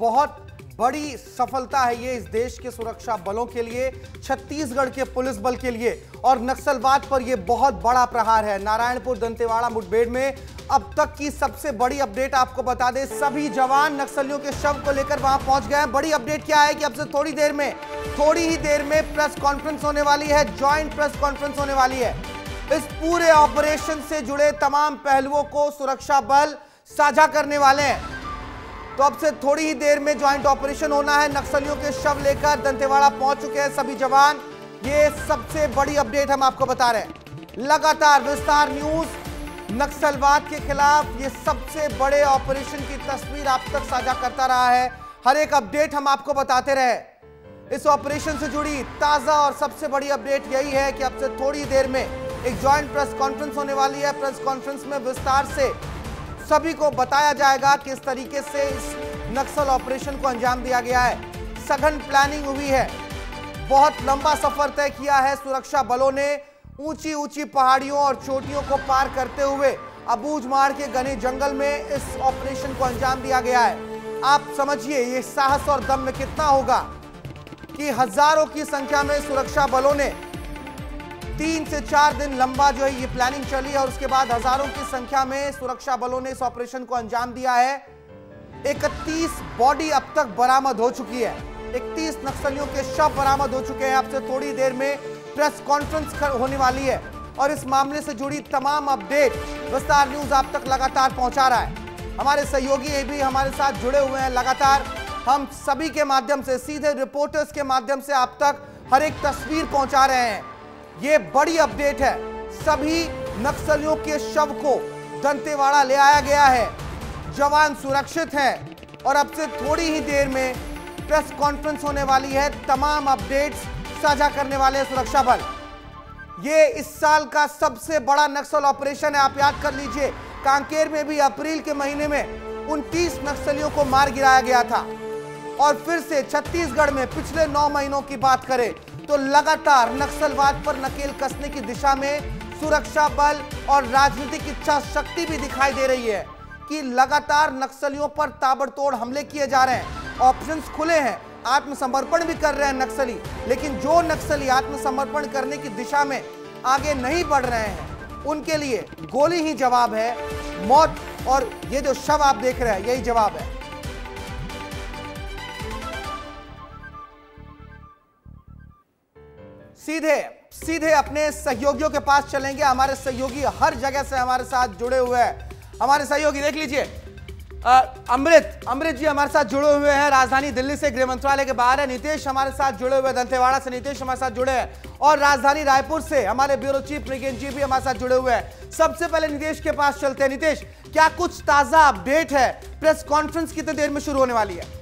बहुत बड़ी सफलता है ये इस देश के सुरक्षा बलों के लिए छत्तीसगढ़ के पुलिस बल के लिए और नक्सलवाद पर यह बहुत बड़ा प्रहार है नारायणपुर दंतेवाड़ा मुठभेड़ में अब तक की सबसे बड़ी अपडेट आपको बता दें सभी जवान नक्सलियों के शव को लेकर वहां पहुंच गए हैं बड़ी अपडेट क्या है कि अब से थोड़ी देर में थोड़ी ही देर में प्रेस कॉन्फ्रेंस होने वाली है ज्वाइंट प्रेस कॉन्फ्रेंस होने वाली है इस पूरे ऑपरेशन से जुड़े तमाम पहलुओं को सुरक्षा बल साझा करने वाले हैं तो अब से थोड़ी ही देर में ज्वाइंट ऑपरेशन होना है नक्सलियों के शव लेकर दंतेवाड़ा पहुंच चुके हैं सभी जवान ये सबसे बड़ी अपडेट हम आपको बता रहे हैं लगातार विस्तार न्यूज नक्सलवाद के खिलाफ ये सबसे बड़े ऑपरेशन की तस्वीर आप तक साझा करता रहा है हर एक अपडेट हम आपको बताते रहे इस ऑपरेशन से जुड़ी ताजा और सबसे बड़ी अपडेट यही है कि अब से थोड़ी देर में एक ज्वाइंट प्रेस कॉन्फ्रेंस होने वाली है प्रेस कॉन्फ्रेंस में विस्तार से सभी को बताया जाएगा किस तरीके से इस नक्सल ऑपरेशन को अंजाम दिया गया है सघन प्लानिंग हुई है बहुत लंबा सफर तय किया है सुरक्षा बलों ने ऊंची ऊंची पहाड़ियों और चोटियों को पार करते हुए अबूझ मार के घने जंगल में इस ऑपरेशन को अंजाम दिया गया है आप समझिए ये साहस और दम में कितना होगा कि हजारों की संख्या में सुरक्षा बलों ने तीन से चार दिन लंबा जो है ये प्लानिंग चली और उसके बाद हजारों की संख्या में सुरक्षा बलों ने इस ऑपरेशन को अंजाम दिया है 31 बॉडी अब तक बरामद हो चुकी है 31 नक्सलियों के शव बरामद हो चुके हैं आपसे थोड़ी देर में प्रेस कॉन्फ्रेंस होने वाली है और इस मामले से जुड़ी तमाम अपडेट विस्तार न्यूज आप तक लगातार पहुंचा रहा है हमारे सहयोगी ये भी हमारे साथ जुड़े हुए हैं लगातार हम सभी के माध्यम से सीधे रिपोर्टर्स के माध्यम से आप तक हर एक तस्वीर पहुंचा रहे हैं ये बड़ी अपडेट है सभी नक्सलियों के शव को दंतेवाड़ा ले आया गया है जवान सुरक्षित हैं और अब से थोड़ी ही देर में प्रेस कॉन्फ्रेंस होने वाली है तमाम अपडेट्स साझा करने वाले सुरक्षा बल ये इस साल का सबसे बड़ा नक्सल ऑपरेशन है आप याद कर लीजिए कांकेर में भी अप्रैल के महीने में उनतीस नक्सलियों को मार गिराया गया था और फिर से छत्तीसगढ़ में पिछले नौ महीनों की बात करें तो लगातार नक्सलवाद पर नकेल कसने की दिशा में सुरक्षा बल और राजनीतिक इच्छा शक्ति भी दिखाई दे रही है कि लगातार नक्सलियों पर ताबड़तोड़ हमले किए जा रहे हैं ऑप्शंस खुले हैं आत्मसमर्पण भी कर रहे हैं नक्सली लेकिन जो नक्सली आत्मसमर्पण करने की दिशा में आगे नहीं बढ़ रहे हैं उनके लिए गोली ही जवाब है मौत और ये जो शव आप देख रहे हैं यही जवाब है सीधे सीधे अपने सहयोगियों के पास चलेंगे हमारे सहयोगी हर जगह से हमारे साथ जुड़े हुए हैं हमारे सहयोगी देख लीजिए अमृत अमृत जी हमारे साथ जुड़े हुए हैं राजधानी दिल्ली से गृह मंत्रालय के बाहर है नीतीश हमारे साथ जुड़े हुए दंतेवाड़ा से नीतीश हमारे साथ जुड़े हैं और राजधानी रायपुर से हमारे ब्यूरो चीफ ब्रिगेन जी भी हमारे साथ जुड़े हुए हैं सबसे पहले नीतीश के पास चलते हैं नीतीश क्या कुछ ताजा अपडेट है प्रेस कॉन्फ्रेंस कितने देर में शुरू होने वाली है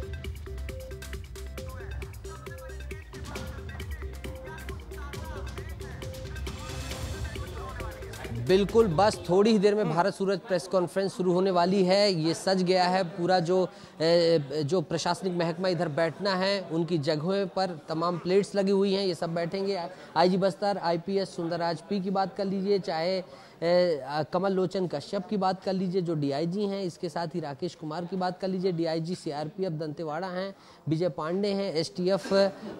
बिल्कुल बस थोड़ी ही देर में भारत सूरज प्रेस कॉन्फ्रेंस शुरू होने वाली है ये सज गया है पूरा जो जो प्रशासनिक महकमा इधर बैठना है उनकी जगहों पर तमाम प्लेट्स लगी हुई हैं ये सब बैठेंगे IG Bastar IPS Sundarraj P की बात कर लीजिए चाहे कमल लोचन कश्यप की बात कर लीजिए जो डीआईजी हैं इसके साथ ही राकेश कुमार की बात कर लीजिए डीआईजी सीआरपीएफ दंतेवाड़ा हैं विजय पांडे हैं एसटीएफ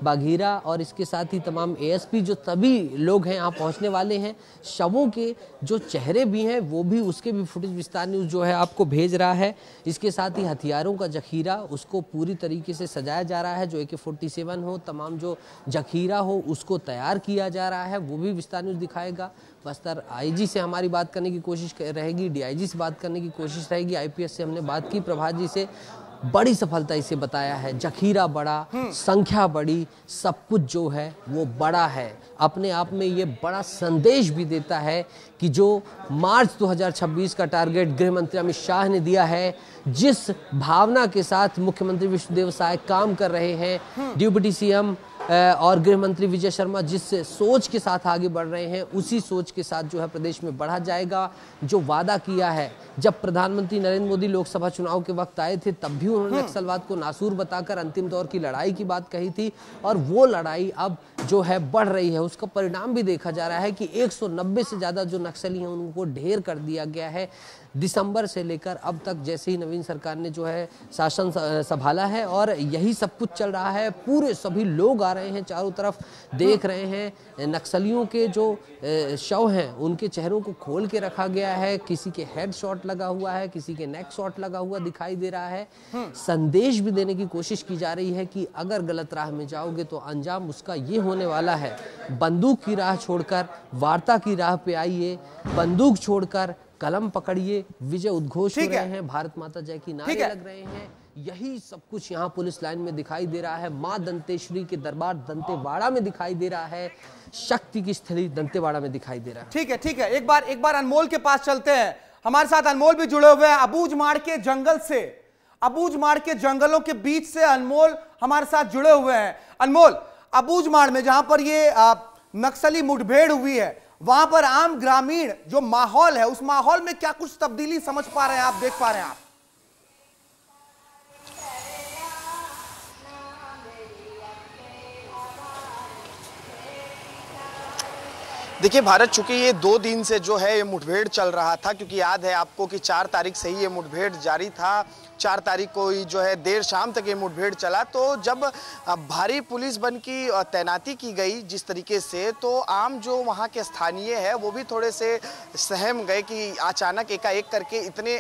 बाघीरा और इसके साथ ही तमाम एएसपी जो सभी लोग हैं यहाँ पहुँचने वाले हैं शवों के जो चेहरे भी हैं वो भी उसके भी फुटेज विस्तार न्यूज़ जो है आपको भेज रहा है इसके साथ ही हथियारों का जखीरा उसको पूरी तरीके से सजाया जा रहा है जो ए के फोर्टी सेवन हो तमाम जो जखीरा हो उसको तैयार किया जा रहा है वो भी विस्तार न्यूज़ दिखाएगा बस्तर आईजी से हमारी बात करने की कोशिश रहेगी डीआईजी से बात करने की कोशिश रहेगी आईपीएस से हमने बात की प्रभात जी से बड़ी सफलता इसे बताया है जखीरा बड़ा हम्म। संख्या बड़ी सब कुछ जो है वो बड़ा है अपने आप में ये बड़ा संदेश भी देता है कि जो मार्च 2026 का टारगेट गृह मंत्री अमित शाह ने दिया है जिस भावना के साथ मुख्यमंत्री विष्णुदेव साय काम कर रहे हैं हम्म। डिप्टी सीएम और गृह मंत्री विजय शर्मा जिस सोच के साथ आगे बढ़ रहे हैं उसी सोच के साथ जो है प्रदेश में बढ़ा जाएगा जो वादा किया है जब प्रधानमंत्री नरेंद्र मोदी लोकसभा चुनाव के वक्त आए थे तब भी उन्होंने हाँ। नक्सलवाद को नासूर बताकर अंतिम दौर की लड़ाई की बात कही थी और वो लड़ाई अब जो है बढ़ रही है उसका परिणाम भी देखा जा रहा है कि 190 से ज़्यादा जो नक्सली हैं उनको ढेर कर दिया गया है दिसंबर से लेकर अब तक जैसे ही नवीन सरकार ने जो है शासन संभाला है और यही सब कुछ चल रहा है पूरे सभी लोग आ रहे हैं चारों तरफ देख हाँ। रहे हैं नक्सलियों के जो शव हैं उनके चेहरों को खोल के रखा गया है किसी के हेड लगा हुआ है किसी के नेक शॉट लगा हुआ दिखाई दे रहा है हम्म। संदेश भी देने की कोशिश की जा रही है कि अगर गलत राह में जाओगे तो अंजाम उसका ये होने वाला है बंदूक की राह छोड़कर वार्ता की राह पे आइए बंदूक छोड़कर कलम पकड़िए विजय उद्घोष हो रहे हैं भारत माता जय की नारे लग रहे हैं यही सब कुछ यहाँ पुलिस लाइन में दिखाई दे रहा है माँ दंतेश्वरी के दरबार दंतेवाड़ा में दिखाई दे रहा है शक्ति की स्थली दंतेवाड़ा में दिखाई दे रहा है ठीक है ठीक है एक बार एक बार अनमोल के पास चलते हैं हमारे साथ अनमोल भी जुड़े हुए हैं अबूज माड़ के जंगल से अबूज माड़ के जंगलों के बीच से अनमोल हमारे साथ जुड़े हुए हैं अनमोल अबूज मार में जहां पर ये नक्सली मुठभेड़ हुई है वहां पर आम ग्रामीण जो माहौल है उस माहौल में क्या कुछ तब्दीली समझ पा रहे हैं आप देख पा रहे हैं आप देखिए भारत चूंकि ये दो दिन से जो है ये मुठभेड़ चल रहा था क्योंकि याद है आपको कि चार तारीख से ही ये मुठभेड़ जारी था चार तारीख को ही जो है देर शाम तक ये मुठभेड़ चला तो जब भारी पुलिस बल की तैनाती की गई जिस तरीके से तो आम जो वहाँ के स्थानीय है वो भी थोड़े से सहम गए कि अचानक एकाएक करके इतने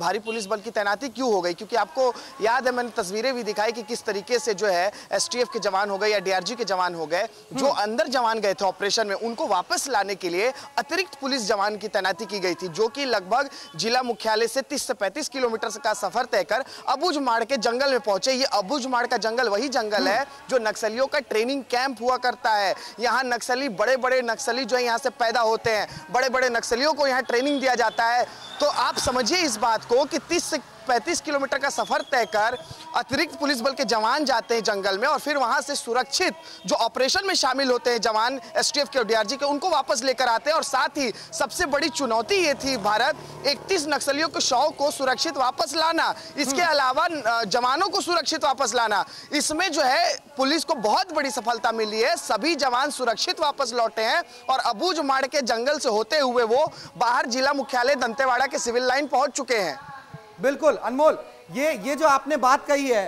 भारी पुलिस बल की तैनाती क्यों हो गई क्योंकि आपको याद है मैंने तस्वीरें भी दिखाई कि किस तरीके से जो है एस के जवान हो गए या डी के जवान हो गए जो हम्म। अंदर जवान गए थे ऑपरेशन में उनको वापस लाने के लिए अतिरिक्त पुलिस जवान की तैनाती की गई थी जो कि लगभग जिला मुख्यालय से तीस से पैंतीस किलोमीटर का सफर तय कर अबूझमाड़ के जंगल में पहुंचे ये अबूझमाड़ का जंगल वही जंगल है जो नक्सलियों का ट्रेनिंग कैंप हुआ करता है यहाँ नक्सली बड़े बड़े नक्सली जो है यहाँ से पैदा होते हैं बड़े बड़े नक्सलियों को यहाँ ट्रेनिंग दिया जाता है तो आप समझिए इस बात को कि तीस 35 किलोमीटर का सफर तय कर अतिरिक्त पुलिस बल के जवान जाते हैं जंगल में और फिर वहां से सुरक्षित जो ऑपरेशन में शामिल होते हैं जवान एसटीएफ के डीआरजी के उनको वापस लेकर आते हैं और साथ ही सबसे बड़ी चुनौती ये थी भारत इकतीस नक्सलियों के शव को सुरक्षित वापस लाना इसके हम्म। अलावा जवानों को सुरक्षित वापस लाना इसमें जो है पुलिस को बहुत बड़ी सफलता मिली है सभी जवान सुरक्षित वापस लौटे हैं और अबूज अबूझमाड़ के जंगल से होते हुए वो बाहर जिला मुख्यालय दंतेवाड़ा के सिविल लाइन पहुंच चुके हैं बिल्कुल अनमोल ये ये जो आपने बात कही है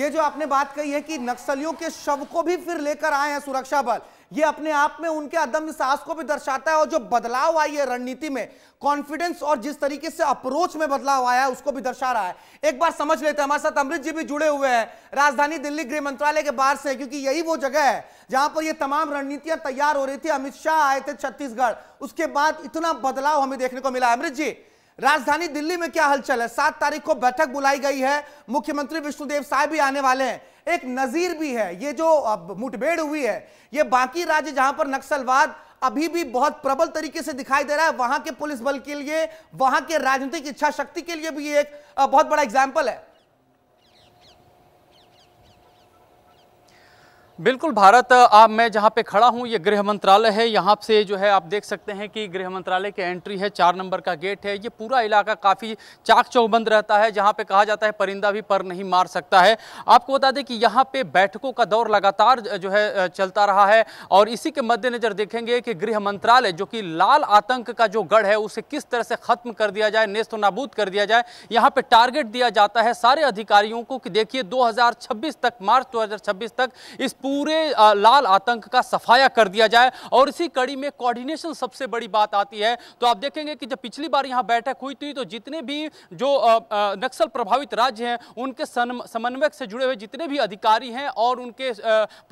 ये जो आपने बात कही है कि नक्सलियों के शव को भी फिर लेकर आए हैं सुरक्षा बल ये अपने आप में उनके अदम्य साहस को भी दर्शाता है और जो बदलाव आई है रणनीति में कॉन्फिडेंस और जिस तरीके से अप्रोच में बदलाव आया है उसको भी दर्शा रहा है एक बार समझ लेते हैं हमारे साथ अमृत जी भी जुड़े हुए हैं राजधानी दिल्ली गृह मंत्रालय के बाहर से क्योंकि यही वो जगह है जहां पर ये तमाम रणनीतियां तैयार हो रही थी अमित शाह आए थे छत्तीसगढ़ उसके बाद इतना बदलाव हमें देखने को मिला अमृत जी राजधानी दिल्ली में क्या हलचल है सात तारीख को बैठक बुलाई गई है मुख्यमंत्री विष्णुदेव साय भी आने वाले हैं एक नजीर भी है ये जो मुठभेड़ हुई है ये बाकी राज्य जहां पर नक्सलवाद अभी भी बहुत प्रबल तरीके से दिखाई दे रहा है वहां के पुलिस बल के लिए वहां के राजनीतिक इच्छा शक्ति के लिए भी एक बहुत बड़ा एग्जाम्पल है बिल्कुल भारत आप मैं जहाँ पे खड़ा हूँ ये गृह मंत्रालय है यहाँ से जो है आप देख सकते हैं कि गृह मंत्रालय की एंट्री है चार नंबर का गेट है ये पूरा इलाका काफ़ी चाक चौबंद रहता है जहाँ पे कहा जाता है परिंदा भी पर नहीं मार सकता है आपको बता दें कि यहाँ पे बैठकों का दौर लगातार जो है चलता रहा है और इसी के मद्देनज़र देखेंगे कि गृह मंत्रालय जो कि लाल आतंक का जो गढ़ है उसे किस तरह से ख़त्म कर दिया जाए नेस्त नाबूद कर दिया जाए यहाँ पर टारगेट दिया जाता है सारे अधिकारियों को कि देखिए दो तक मार्च दो तक इस पूरे लाल आतंक का सफाया कर दिया जाए और इसी कड़ी में कोऑर्डिनेशन सबसे बड़ी बात आती है तो आप देखेंगे कि जब पिछली बार यहां बैठक हुई थी तो जितने भी जो नक्सल प्रभावित राज्य हैं उनके समन्वयक से जुड़े हुए जितने भी अधिकारी हैं और उनके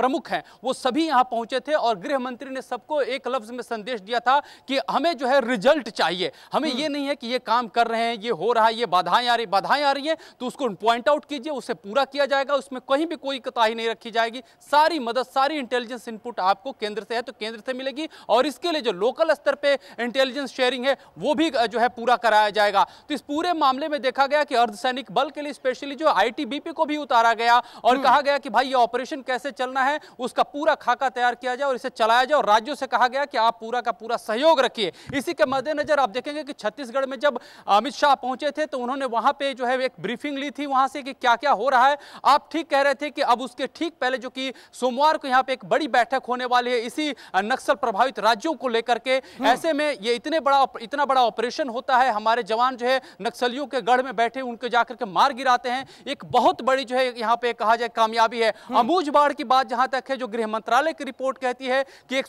प्रमुख हैं वो सभी यहां पहुंचे थे और गृह मंत्री ने सबको एक लफ्ज में संदेश दिया था कि हमें जो है रिजल्ट चाहिए हमें हम्म। ये नहीं है कि ये काम कर रहे हैं ये हो रहा है ये बाधाएं आ रही बाधाएं आ रही है तो उसको पॉइंट आउट कीजिए उसे पूरा किया जाएगा उसमें कहीं भी कोई कताही नहीं रखी जाएगी सारे सारी मदद सारी इंटेलिजेंस इनपुट आपको केंद्र से है तो केंद्र से मिलेगी और इसके लिए जो लोकल स्तर पे इंटेलिजेंस शेयरिंग है वो भी जो है पूरा कराया जाएगा तो इस पूरे मामले में देखा गया कि अर्धसैनिक बल के लिए स्पेशली जो आईटीबीपी को भी उतारा गया और हम्म। कहा गया कि भाई ये ऑपरेशन कैसे चलना है उसका पूरा खाका तैयार किया जाए और इसे चलाया जाए और राज्यों से कहा गया कि आप पूरा का पूरा सहयोग रखिए इसी के मद्देनजर आप देखेंगे कि छत्तीसगढ़ में जब अमित शाह पहुंचे थे तो उन्होंने वहां पर जो है एक ब्रीफिंग ली थी वहां से कि क्या क्या हो रहा है आप ठीक कह रहे थे कि अब उसके ठीक पहले जो कि सोमवार को यहाँ पे एक बड़ी बैठक होने वाली है इसी नक्सल प्रभावित राज्यों को लेकर के हम्म। ऐसे में ये इतने बड़ा इतना बड़ा ऑपरेशन होता है हमारे जवान जो है नक्सलियों के गढ़ में बैठे उनके जाकर के मार गिराते हैं एक बहुत बड़ी जो है यहाँ पे कहा जाए कामयाबी है हम्म। अमूझ बाढ़ की बात जहां तक है जो गृह मंत्रालय की रिपोर्ट कहती है कि एक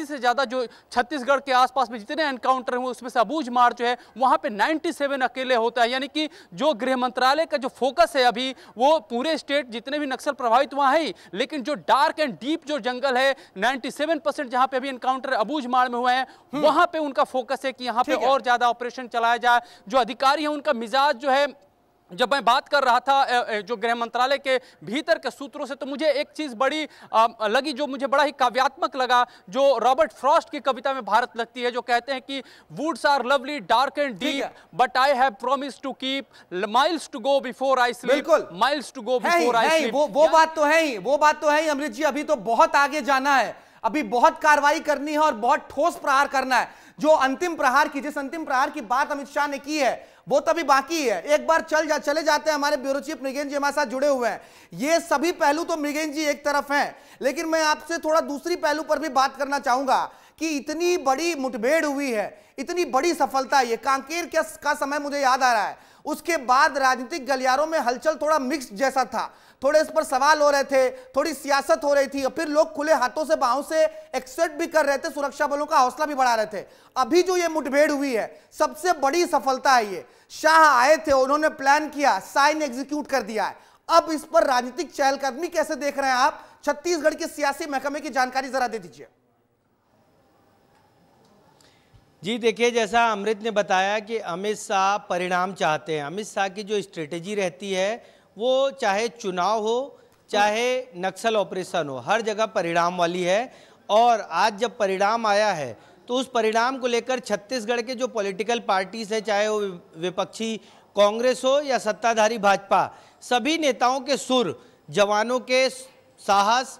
से ज्यादा जो छत्तीसगढ़ के आसपास में जितने एनकाउंटर हुए उसमें से अबूझ मार जो है वहां पर नाइनटी अकेले होता है यानी कि जो गृह मंत्रालय का जो फोकस है अभी वो पूरे स्टेट जितने भी नक्सल प्रभावित वहां है लेकिन जो डार्क एंड डीप जो जंगल है 97 परसेंट जहां पे भी इनकाउंटर अबूझ माड़ में हुए हैं हम्म। वहां पे उनका फोकस है कि यहां पे और ज़्यादा ऑपरेशन चलाया जाए जो अधिकारी है उनका मिजाज जो है जब मैं बात कर रहा था जो गृह मंत्रालय के भीतर के सूत्रों से तो मुझे एक चीज़ बड़ी लगी जो मुझे बड़ा ही काव्यात्मक लगा जो रॉबर्ट फ्रॉस्ट की कविता में भारत लगती है जो कहते हैं कि woods are lovely dark and deep but I have promise to keep miles to go before I sleep miles to go before I sleep वो, वो बात तो है ही वो बात तो है ही अमृत जी अभी तो बहुत आगे जाना है अभी बहुत कार्रवाई करनी है और बहुत ठोस प्रहार करना है जो अंतिम प्रहार की जिस अंतिम प्रहार की बात अमित शाह ने की है वो तभी तो बाकी है एक बार चल जा चले जाते हैं हमारे ब्यूरो चीफ मृगेन जी हमारे साथ जुड़े हुए हैं ये सभी पहलू तो मृगेन जी एक तरफ हैं लेकिन मैं आपसे थोड़ा दूसरी पहलू पर भी बात करना चाहूंगा कि इतनी बड़ी मुठभेड़ हुई है इतनी बड़ी सफलता ये कांकेर का समय मुझे याद आ रहा है उसके बाद राजनीतिक गलियारों में हलचल थोड़ा मिक्स जैसा था थोड़े इस पर सवाल हो रहे थे थोड़ी सियासत हो रही थी और फिर लोग खुले हाथों से बाहों से एक्सेप्ट भी कर रहे थे सुरक्षा बलों का हौसला भी बढ़ा रहे थे अभी जो ये मुठभेड़ हुई है सबसे बड़ी सफलता है ये शाह आए थे उन्होंने प्लान किया साइन एग्जीक्यूट कर दिया है अब इस पर राजनीतिक चहलकदमी कैसे देख रहे हैं आप छत्तीसगढ़ के सियासी महकमे की जानकारी जरा दे दीजिए जी देखिए जैसा अमृत ने बताया कि अमित शाह परिणाम चाहते हैं अमित शाह की जो स्ट्रेटेजी रहती है वो चाहे चुनाव हो चाहे नक्सल ऑपरेशन हो हर जगह परिणाम वाली है और आज जब परिणाम आया है तो उस परिणाम को लेकर छत्तीसगढ़ के जो पॉलिटिकल पार्टीज है चाहे वो विपक्षी कांग्रेस हो या सत्ताधारी भाजपा सभी नेताओं के सुर जवानों के साहस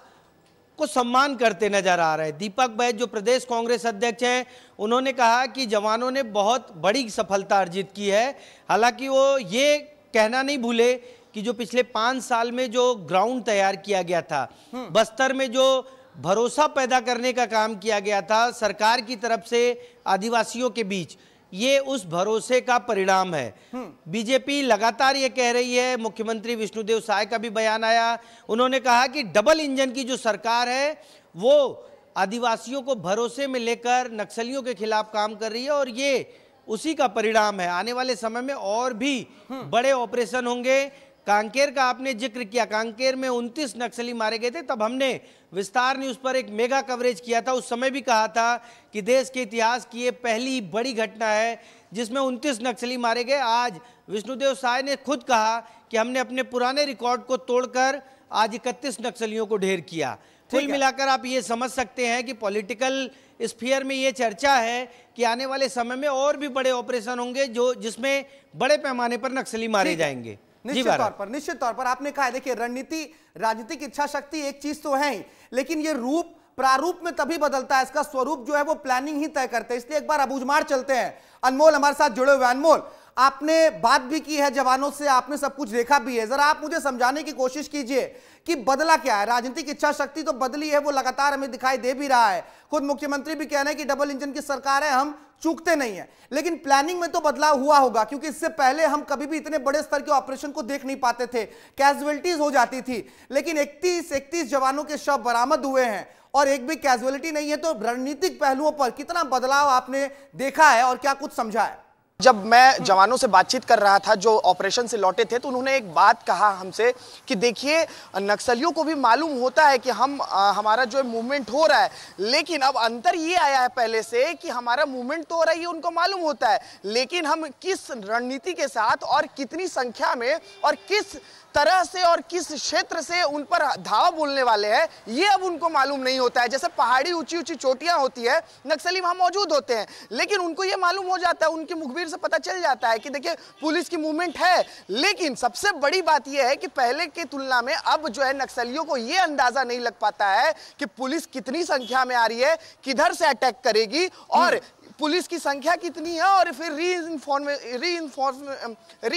को सम्मान करते नजर आ रहे हैं दीपक बैज जो प्रदेश कांग्रेस अध्यक्ष हैं उन्होंने कहा कि जवानों ने बहुत बड़ी सफलता अर्जित की है हालांकि वो ये कहना नहीं भूले कि जो पिछले पांच साल में जो ग्राउंड तैयार किया गया था हम्म। बस्तर में जो भरोसा पैदा करने का काम किया गया था सरकार की तरफ से आदिवासियों के बीच ये उस भरोसे का परिणाम है बीजेपी हम्म। लगातार ये कह रही है मुख्यमंत्री विष्णुदेव साय का भी बयान आया उन्होंने कहा कि डबल इंजन की जो सरकार है वो आदिवासियों को भरोसे में लेकर नक्सलियों के खिलाफ काम कर रही है और ये उसी का परिणाम है आने वाले समय में और भी हम्म। बड़े ऑपरेशन होंगे कांकेर का आपने जिक्र किया कांकेर में 29 नक्सली मारे गए थे तब हमने विस्तार न्यूज़ पर एक मेगा कवरेज किया था उस समय भी कहा था कि देश के इतिहास की ये पहली बड़ी घटना है जिसमें 29 नक्सली मारे गए आज विष्णुदेव साय ने खुद कहा कि हमने अपने पुराने रिकॉर्ड को तोड़कर आज इकतीस नक्सलियों को ढेर किया कुल मिलाकर आप ये समझ सकते हैं कि पॉलिटिकल स्फीयर में ये चर्चा है कि आने वाले समय में और भी बड़े ऑपरेशन होंगे जो जिसमें बड़े पैमाने पर नक्सली मारे जाएंगे निश्चित तौर पर निश्चित तौर पर आपने कहा देखिए रणनीति राजनीतिक इच्छा शक्ति एक चीज तो है ही लेकिन ये रूप प्रारूप में तभी बदलता है इसका स्वरूप जो है वो प्लानिंग ही तय करते हैं इसलिए एक बार अबूझमार चलते हैं अनमोल हमारे साथ जुड़े हुए अनमोल आपने बात भी की है जवानों से आपने सब कुछ देखा भी है जरा आप मुझे समझाने की कोशिश कीजिए कि बदला क्या है राजनीतिक इच्छा शक्ति तो बदली है वो लगातार हमें दिखाई दे भी रहा है खुद मुख्यमंत्री भी कह रहे हैं कि डबल इंजन की सरकार है हम चूकते नहीं है लेकिन प्लानिंग में तो बदलाव हुआ होगा क्योंकि इससे पहले हम कभी भी इतने बड़े स्तर के ऑपरेशन को देख नहीं पाते थे कैजुअलिटीज हो जाती थी लेकिन इकतीस इकतीस जवानों के शव बरामद हुए हैं और एक भी कैजुअलिटी नहीं है तो रणनीतिक पहलुओं पर कितना बदलाव आपने देखा है और क्या कुछ समझा है जब मैं जवानों से बातचीत कर रहा था जो ऑपरेशन से लौटे थे तो उन्होंने एक बात कहा हमसे कि देखिए नक्सलियों को भी मालूम होता है कि हम आ, हमारा जो मूवमेंट हो रहा है लेकिन अब अंतर ये आया है पहले से कि हमारा मूवमेंट तो हो रहा है ये उनको मालूम होता है लेकिन हम किस रणनीति के साथ और कितनी संख्या में और किस तरह से और किस क्षेत्र से उन पर धावा बोलने वाले हैं ये अब उनको मालूम नहीं होता है जैसे पहाड़ी ऊंची ऊंची चोटियां होती है नक्सली वहां मौजूद होते हैं लेकिन उनको ये मालूम हो जाता है उनकी मुखबिर से पता चल जाता है कि देखिए पुलिस की मूवमेंट है लेकिन सबसे बड़ी बात यह है कि पहले की तुलना में अब जो है नक्सलियों को यह अंदाजा नहीं लग पाता है कि पुलिस कितनी संख्या में आ रही है किधर से अटैक करेगी और हम्म। पुलिस की संख्या कितनी है और फिर री री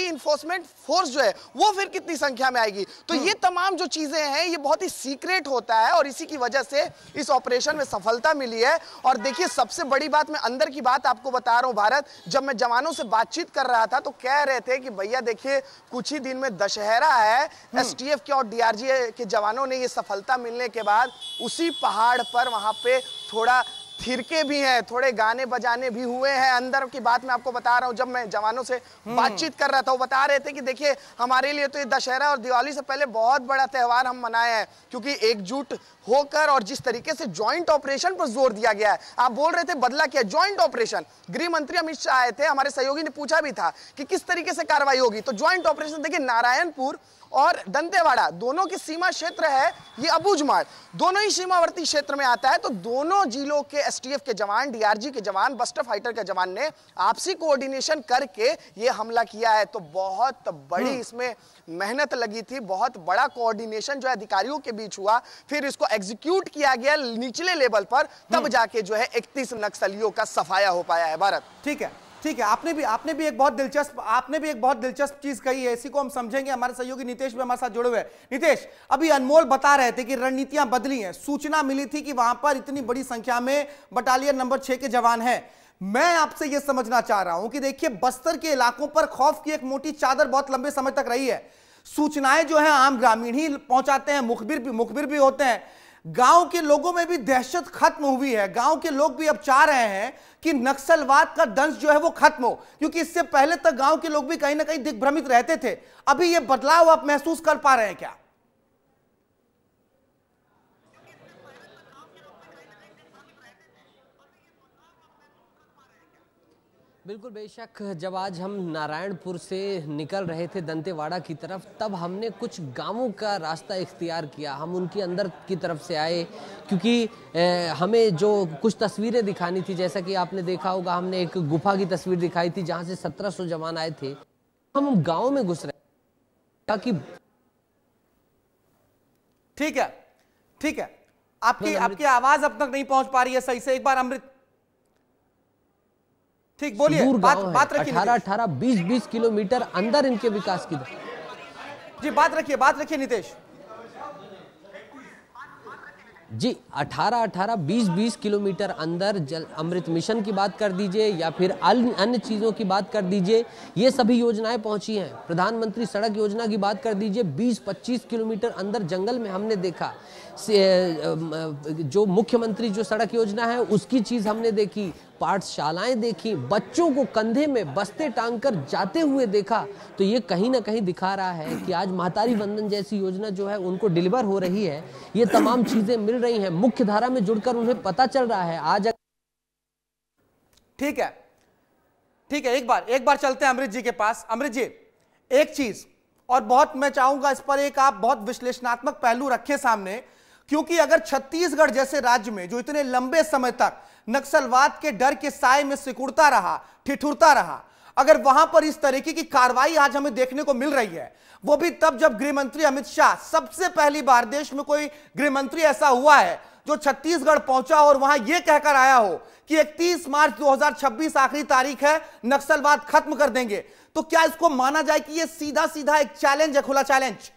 इन्फोर्समेंट फोर्स जो है वो फिर कितनी संख्या में आएगी तो ये हम्म। तमाम जो चीज़ें हैं ये बहुत ही सीक्रेट होता है और इसी की वजह से इस ऑपरेशन में सफलता मिली है और देखिए सबसे बड़ी बात मैं अंदर की बात आपको बता रहा हूँ भारत जब मैं जवानों से बातचीत कर रहा था तो कह रहे थे कि भैया देखिए कुछ ही दिन में दशहरा है एस हम्म। के और डीआरजी के जवानों ने ये सफलता मिलने के बाद उसी पहाड़ पर वहां पे थोड़ा थिरके भी हैं थोड़े गाने बजाने भी हुए हैं अंदर की बात मैं आपको बता रहा हूँ जब मैं जवानों से हम्म। बातचीत कर रहा था वो बता रहे थे कि देखिए हमारे लिए तो ये दशहरा और दिवाली से पहले बहुत बड़ा त्यौहार हम मनाए हैं क्योंकि एकजुट होकर और जिस तरीके से ज्वाइंट ऑपरेशन पर जोर दिया गया है आप बोल रहे थे बदला किया ज्वाइंट ऑपरेशन गृह मंत्री अमित शाह आए थे हमारे सहयोगी ने पूछा भी था कि किस तरीके से कार्रवाई होगी तो ज्वाइंट ऑपरेशन देखिए नारायणपुर और दंतेवाड़ा दोनों की सीमा क्षेत्र है ये अबूझमाड़ दोनों ही सीमावर्ती क्षेत्र में आता है तो दोनों जिलों के एसटीएफ के जवान डीआरजी के जवान बस्टर फाइटर के जवान ने आपसी कोऑर्डिनेशन करके ये हमला किया है तो बहुत बड़ी हम्म। इसमें मेहनत लगी थी बहुत बड़ा कोऑर्डिनेशन जो है अधिकारियों के बीच हुआ फिर इसको एग्जीक्यूट किया गया निचले लेवल पर तब हम्म। जाके जो है इकतीस नक्सलियों का सफाया हो पाया है भारत ठीक है ठीक है आपने भी आपने भी एक बहुत दिलचस्प आपने भी एक बहुत दिलचस्प चीज कही है इसी को हम समझेंगे हमारे सहयोगी नीतेश भी हमारे साथ जुड़े हुए हैं नीतेश अभी अनमोल बता रहे थे कि रणनीतियां बदली हैं सूचना मिली थी कि वहां पर इतनी बड़ी संख्या में बटालियन नंबर छह के जवान हैं मैं आपसे यह समझना चाह रहा हूं कि देखिए बस्तर के इलाकों पर खौफ की एक मोटी चादर बहुत लंबे समय तक रही है सूचनाएं जो है आम ग्रामीण ही पहुंचाते हैं मुखबिर भी मुखबिर भी होते हैं गांव के लोगों में भी दहशत खत्म हुई है गांव के लोग भी अब चाह रहे हैं कि नक्सलवाद का दंश जो है वो खत्म हो क्योंकि इससे पहले तक गांव के लोग भी कहीं ना कहीं दिग्भ्रमित रहते थे अभी ये बदलाव आप महसूस कर पा रहे हैं क्या बिल्कुल बेशक जब आज हम नारायणपुर से निकल रहे थे दंतेवाड़ा की तरफ तब हमने कुछ गांवों का रास्ता इख्तियार किया हम उनकी अंदर की तरफ से आए क्योंकि हमें जो कुछ तस्वीरें दिखानी थी जैसा कि आपने देखा होगा हमने एक गुफा की तस्वीर दिखाई थी जहां से 1700 जवान आए थे हम गांव में घुस रहे ताकि ठीक है ठीक है आपकी आपकी आवाज अब तक नहीं पहुंच पा रही है सही से एक बार अमृत ठीक बोलिए बात बात रखिए अठारह अठारह बीस बीस किलोमीटर अंदर इनके विकास की जी बात रखिए बात रखिए नितेश जी 18 18 20 20 किलोमीटर अंदर जल अमृत मिशन की बात कर दीजिए या फिर अन्य चीज़ों की बात कर दीजिए ये सभी योजनाएं पहुंची हैं प्रधानमंत्री सड़क योजना की बात कर दीजिए 20 25 किलोमीटर अंदर जंगल में हमने देखा जो मुख्यमंत्री जो सड़क योजना है उसकी चीज़ हमने देखी पाठशालाएं देखी बच्चों को कंधे में बस्ते टांग कर जाते हुए देखा तो ये कहीं ना कहीं दिखा रहा है कि आज महातारी बंधन जैसी योजना जो है उनको डिलीवर हो रही है ये तमाम चीज़ें मिल रही हैं मुख्य धारा में जुड़कर उन्हें पता चल रहा है आज ठीक है ठीक है एक बार एक बार चलते हैं अमृत जी के पास अमृत जी एक चीज और बहुत मैं चाहूंगा इस पर एक आप बहुत विश्लेषणात्मक पहलू रखे सामने क्योंकि अगर छत्तीसगढ़ जैसे राज्य में जो इतने लंबे समय तक नक्सलवाद के डर के साय में सिकुड़ता रहा ठिठुरता रहा अगर वहां पर इस तरीके की कार्रवाई आज हमें देखने को मिल रही है वो भी तब जब गृह मंत्री अमित शाह सबसे पहली बार देश में कोई गृह मंत्री ऐसा हुआ है जो छत्तीसगढ़ पहुंचा और वहां यह कहकर आया हो कि 31 मार्च 2026 आखिरी तारीख है नक्सलवाद खत्म कर देंगे तो क्या इसको माना जाए कि यह सीधा सीधा एक चैलेंज है खुला चैलेंज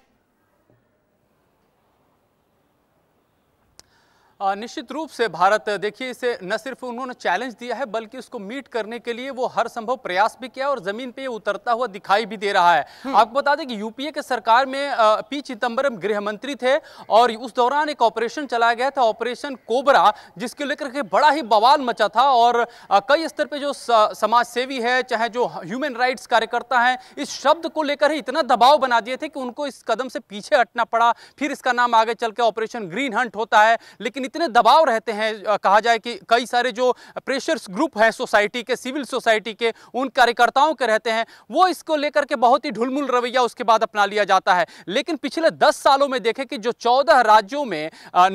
निश्चित रूप से भारत देखिए इसे न सिर्फ उन्होंने चैलेंज दिया है बल्कि उसको मीट करने के लिए वो हर संभव प्रयास भी किया और जमीन पे उतरता हुआ दिखाई भी दे रहा है हम्म। आपको बता दें कि यूपीए के सरकार में पी चिदम्बरम गृह मंत्री थे और उस दौरान एक ऑपरेशन चलाया गया था ऑपरेशन कोबरा जिसके लेकर के बड़ा ही बवाल मचा था और कई स्तर पर जो समाज सेवी है चाहे जो ह्यूमन राइट्स कार्यकर्ता है इस शब्द को लेकर ही इतना दबाव बना दिए थे कि उनको इस कदम से पीछे हटना पड़ा फिर इसका नाम आगे चल के ऑपरेशन ग्रीन हंट होता है लेकिन इतने दबाव रहते हैं कहा जाए कि कई सारे जो प्रेशर्स ग्रुप हैं सोसाइटी के सिविल सोसाइटी के उन कार्यकर्ताओं के रहते हैं वो इसको लेकर के बहुत ही ढुलमुल रवैया उसके बाद अपना लिया जाता है लेकिन पिछले दस सालों में देखें कि जो चौदह राज्यों में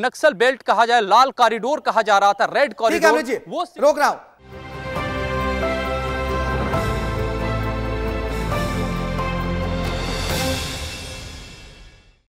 नक्सल बेल्ट कहा जाए लाल कॉरिडोर कहा जा रहा था रेड कॉरिडोर वो रोक रहा हूँ